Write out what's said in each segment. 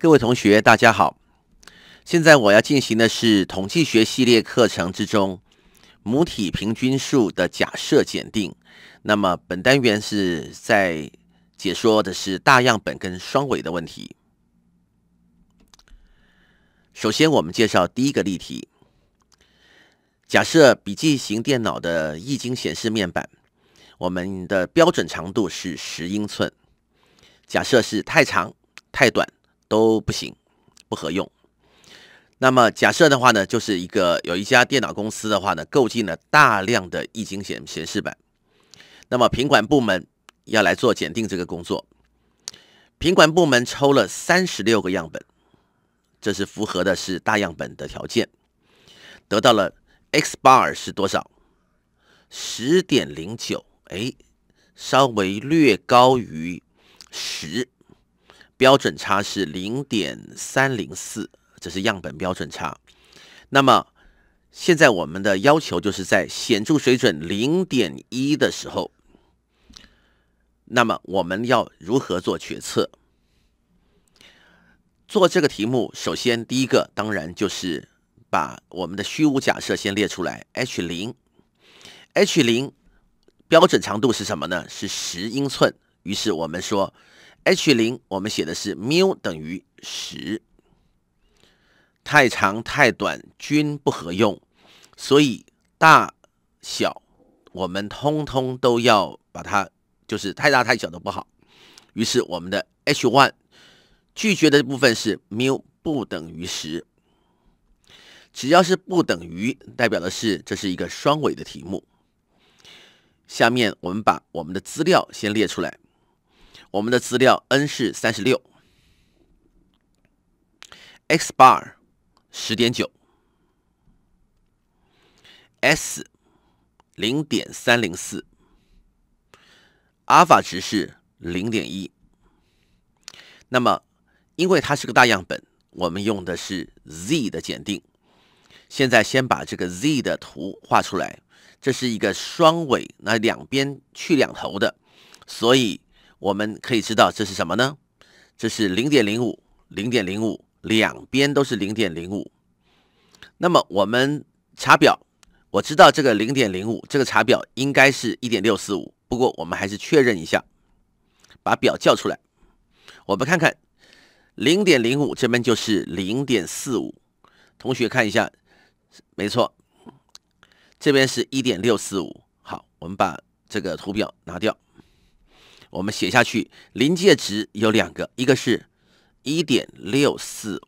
各位同学，大家好。现在我要进行的是统计学系列课程之中母体平均数的假设检定。那么本单元是在解说的是大样本跟双尾的问题。首先，我们介绍第一个例题。假设笔记型电脑的液晶显示面板，我们的标准长度是十英寸。假设是太长、太短。都不行，不合用。那么假设的话呢，就是一个有一家电脑公司的话呢，购进了大量的液晶显显示板，那么品管部门要来做检定这个工作。品管部门抽了三十六个样本，这是符合的是大样本的条件，得到了 x bar 是多少？十点零九，哎，稍微略高于十。标准差是零点三零四，这是样本标准差。那么，现在我们的要求就是在显著水准零点一的时候，那么我们要如何做决策？做这个题目，首先第一个当然就是把我们的虚无假设先列出来，H 零，H 零标准长度是什么呢？是十英寸。于是我们说。H 零我们写的是 mu 等于十，太长太短均不合用，所以大小我们通通都要把它就是太大太小都不好。于是我们的 H one 拒绝的部分是 mu 不等于十，只要是不等于，代表的是这是一个双尾的题目。下面我们把我们的资料先列出来。我们的资料 n 是三十六，x bar 十点九，s 零点三零四，阿尔法值是零点一。那么，因为它是个大样本，我们用的是 z 的检定。现在先把这个 z 的图画出来，这是一个双尾，那两边去两头的，所以。我们可以知道这是什么呢？这是零点零五，零点零五，两边都是零点零五。那么我们查表，我知道这个零点零五，这个查表应该是一点六四五。不过我们还是确认一下，把表叫出来，我们看看零点零五这边就是零点四五。同学看一下，没错，这边是一点六四五。好，我们把这个图表拿掉。我们写下去，临界值有两个，一个是1.645，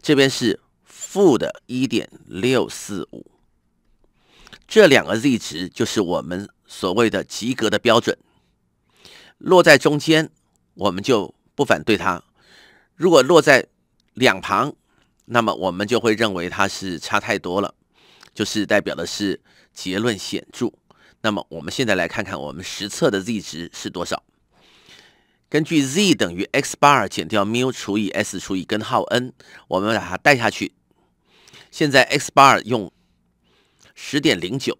这边是负的1.645。这两个 z 值就是我们所谓的及格的标准。落在中间，我们就不反对它；如果落在两旁，那么我们就会认为它是差太多了，就是代表的是结论显著。那么我们现在来看看我们实测的 z 值是多少。根据 z 等于 x 平方减掉 mu 除以 s 除以根号 n，我们把它带下去。现在 x 平方用十点零九，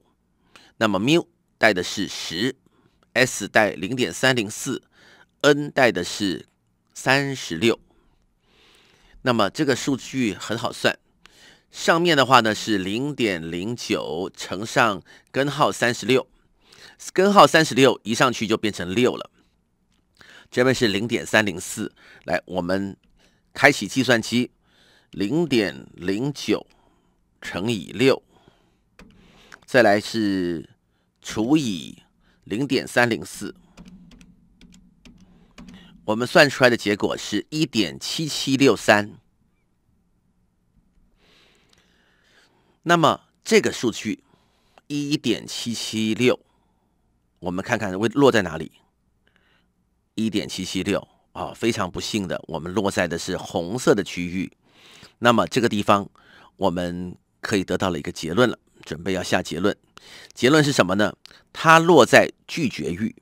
那么 mu 带的是十，s 带零点三零四，n 带的是三十六。那么这个数据很好算。上面的话呢是零点零九乘上根号三十六。根号三十六一上去就变成六了，这边是零点三零四。来，我们开启计算机，零点零九乘以六，再来是除以零点三零四，我们算出来的结果是一点七七六三。那么这个数据一点七七六。我们看看会落在哪里？一点七七六啊，非常不幸的，我们落在的是红色的区域。那么这个地方，我们可以得到了一个结论了，准备要下结论。结论是什么呢？它落在拒绝域。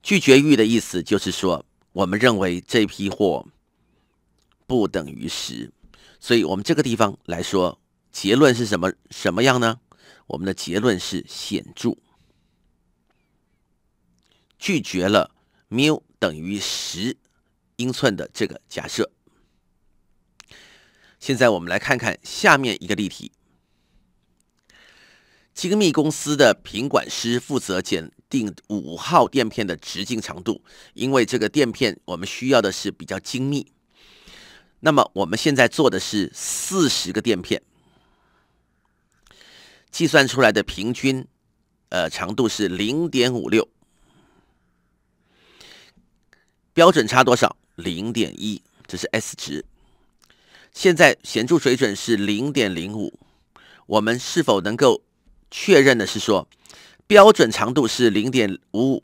拒绝域的意思就是说，我们认为这批货不等于十。所以我们这个地方来说，结论是什么什么样呢？我们的结论是显著。拒绝了缪等于十英寸的这个假设。现在我们来看看下面一个例题。精密公司的品管师负责检定五号垫片的直径长度，因为这个垫片我们需要的是比较精密。那么我们现在做的是四十个垫片，计算出来的平均呃长度是零点五六。标准差多少？零点一，这是 S 值。现在显著水准是零点零五，我们是否能够确认的是说，标准长度是零点五五，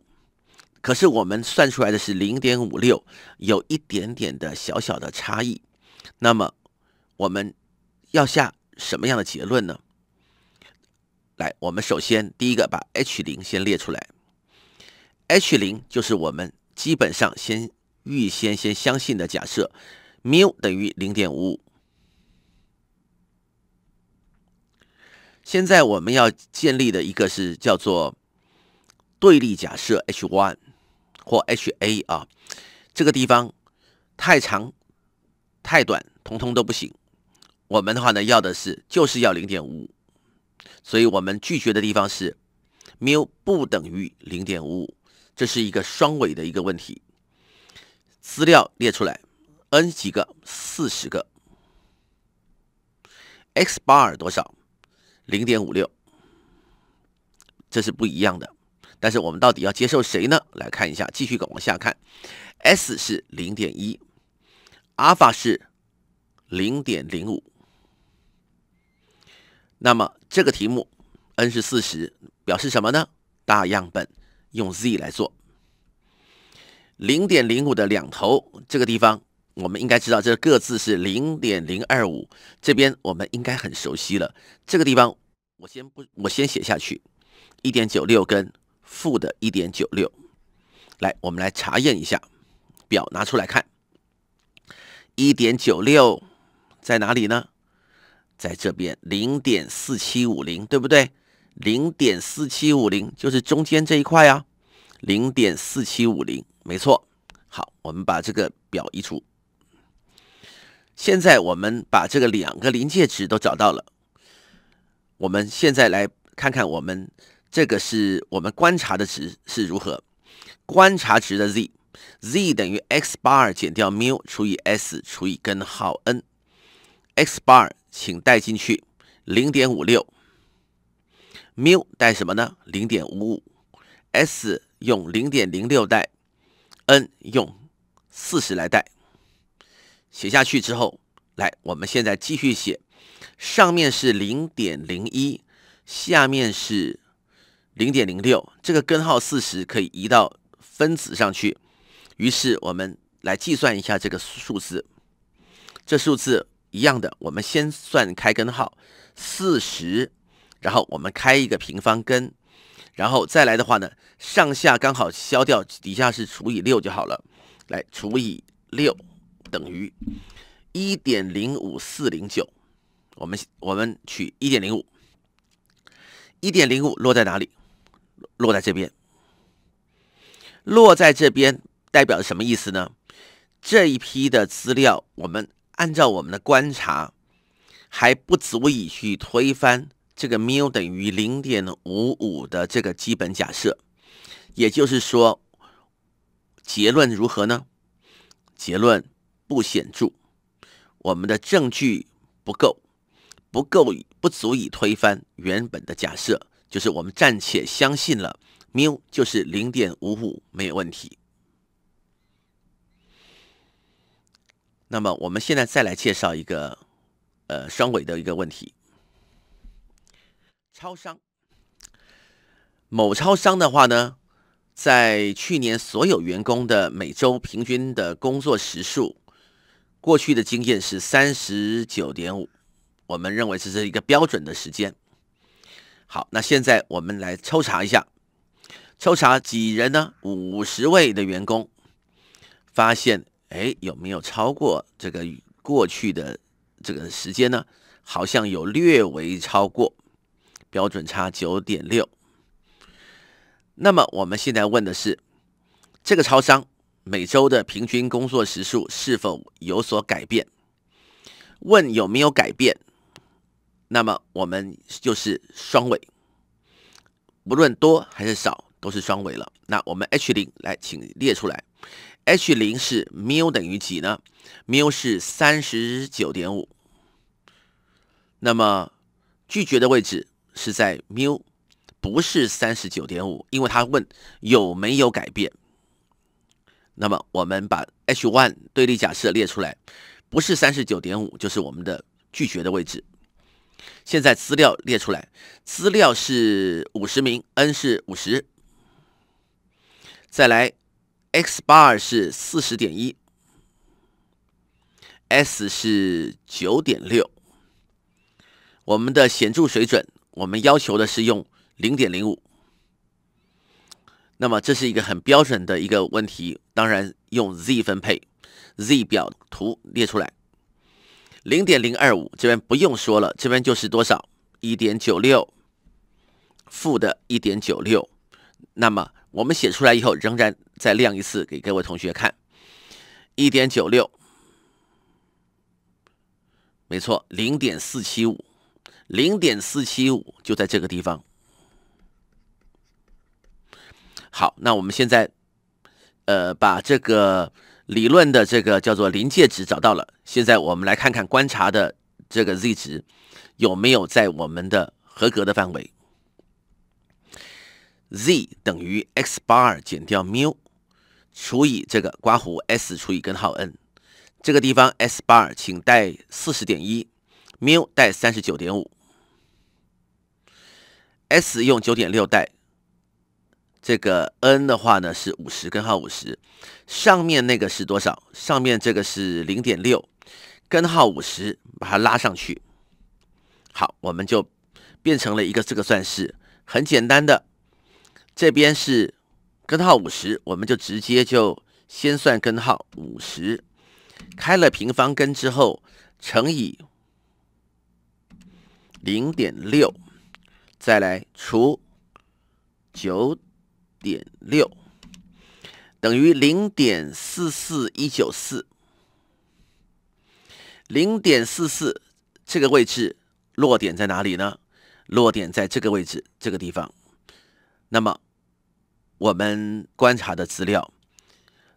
可是我们算出来的是零点五六，有一点点的小小的差异。那么我们要下什么样的结论呢？来，我们首先第一个把 H 零先列出来，H 零就是我们。基本上先预先先相信的假设，u 等于零点五五。现在我们要建立的一个是叫做对立假设 H one 或 H A 啊，这个地方太长太短，通通都不行。我们的话呢，要的是就是要零点五五，所以我们拒绝的地方是 mu 不等于零点五五。这是一个双尾的一个问题，资料列出来，n 几个四十个，x bar 多少零点五六，这是不一样的。但是我们到底要接受谁呢？来看一下，继续往下看，s 是零点一，阿尔法是零点零五。那么这个题目 n 是四十，表示什么呢？大样本。用 z 来做，零点零五的两头这个地方，我们应该知道这各自是零点零二五。这边我们应该很熟悉了。这个地方我先不，我先写下去，一点九六跟负的一点九六。来，我们来查验一下，表拿出来看，一点九六在哪里呢？在这边零点四七五零，对不对？零点四七五零就是中间这一块啊，零点四七五零没错。好，我们把这个表移除。现在我们把这个两个临界值都找到了。我们现在来看看我们这个是我们观察的值是如何。观察值的 z，z 等于 x 平方减掉 mu 除以 s 除以根号 n。x 平方，请带进去，零点五六。缪带什么呢？零点五五，s 用零点零六带，n 用四十来带。写下去之后，来，我们现在继续写。上面是零点零一，下面是零点零六。这个根号四十可以移到分子上去。于是我们来计算一下这个数字。这数字一样的，我们先算开根号四十。然后我们开一个平方根，然后再来的话呢，上下刚好消掉，底下是除以六就好了。来除以六等于一点零五四零九，我们我们取一点零五，一点零五落在哪里？落在这边，落在这边代表什么意思呢？这一批的资料，我们按照我们的观察，还不足以去推翻。这个缪等于零点五五的这个基本假设，也就是说，结论如何呢？结论不显著，我们的证据不够，不够不足以推翻原本的假设，就是我们暂且相信了缪就是零点五五没有问题。那么我们现在再来介绍一个呃双尾的一个问题。超商，某超商的话呢，在去年所有员工的每周平均的工作时数，过去的经验是三十九点五，我们认为这是一个标准的时间。好，那现在我们来抽查一下，抽查几人呢？五十位的员工，发现哎，有没有超过这个过去的这个时间呢？好像有略为超过。标准差九点六，那么我们现在问的是，这个超商每周的平均工作时数是否有所改变？问有没有改变？那么我们就是双尾，不论多还是少都是双尾了。那我们 H 零来，请列出来，H 零是 mu 等于几呢？m u 是三十九点五，那么拒绝的位置。是在缪，不是三十九点五，因为他问有没有改变。那么我们把 H1 对立假设列出来，不是三十九点五就是我们的拒绝的位置。现在资料列出来，资料是五十名，n 是五十。再来，x bar 是四十点一，s 是九点六，我们的显著水准。我们要求的是用零点零五，那么这是一个很标准的一个问题，当然用 Z 分配，Z 表图列出来，零点零二五这边不用说了，这边就是多少，一点九六，负的一点九六，那么我们写出来以后，仍然再亮一次给各位同学看，一点九六，没错，零点四七五。零点四七五就在这个地方。好，那我们现在，呃，把这个理论的这个叫做临界值找到了。现在我们来看看观察的这个 z 值有没有在我们的合格的范围。z 等于 x bar 减掉缪除以这个刮胡 s 除以根号 n。这个地方 s bar 请带四十点一，缪带三十九点五。s 用九点六代，这个 n 的话呢是五十根号五十，上面那个是多少？上面这个是零点六根号五十，把它拉上去，好，我们就变成了一个这个算式，很简单的，这边是根号五十，我们就直接就先算根号五十，开了平方根之后乘以零点六。再来除九点六，等于零点四四一九四。零点四四这个位置落点在哪里呢？落点在这个位置，这个地方。那么我们观察的资料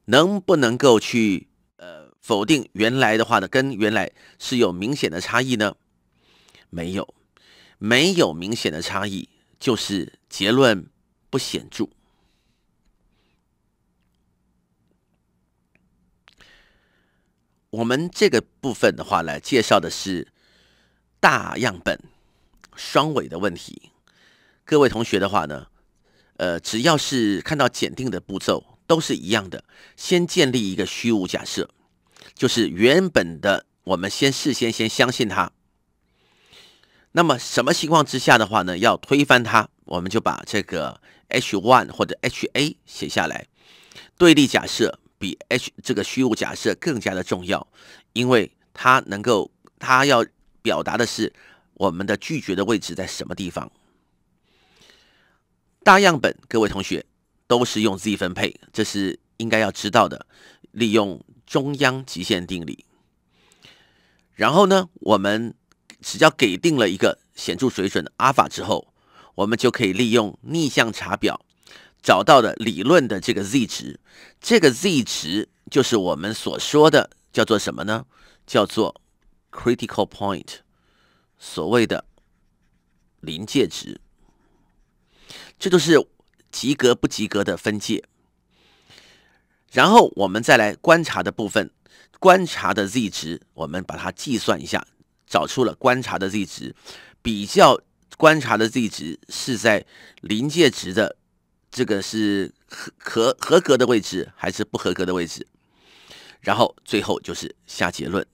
能不能够去呃否定原来的话呢？跟原来是有明显的差异呢？没有。没有明显的差异，就是结论不显著。我们这个部分的话，来介绍的是大样本双尾的问题。各位同学的话呢，呃，只要是看到检定的步骤，都是一样的。先建立一个虚无假设，就是原本的，我们先事先先相信它。那么什么情况之下的话呢？要推翻它，我们就把这个 h one 或者 HA 写下来。对立假设比 H 这个虚无假设更加的重要，因为它能够它要表达的是我们的拒绝的位置在什么地方。大样本，各位同学都是用 Z 分配，这是应该要知道的。利用中央极限定理，然后呢，我们。只要给定了一个显著水准的阿尔法之后，我们就可以利用逆向查表找到的理论的这个 z 值，这个 z 值就是我们所说的叫做什么呢？叫做 critical point，所谓的临界值，这都是及格不及格的分界。然后我们再来观察的部分，观察的 z 值，我们把它计算一下。找出了观察的 z 值，比较观察的 z 值是在临界值的这个是合合合格的位置还是不合格的位置，然后最后就是下结论。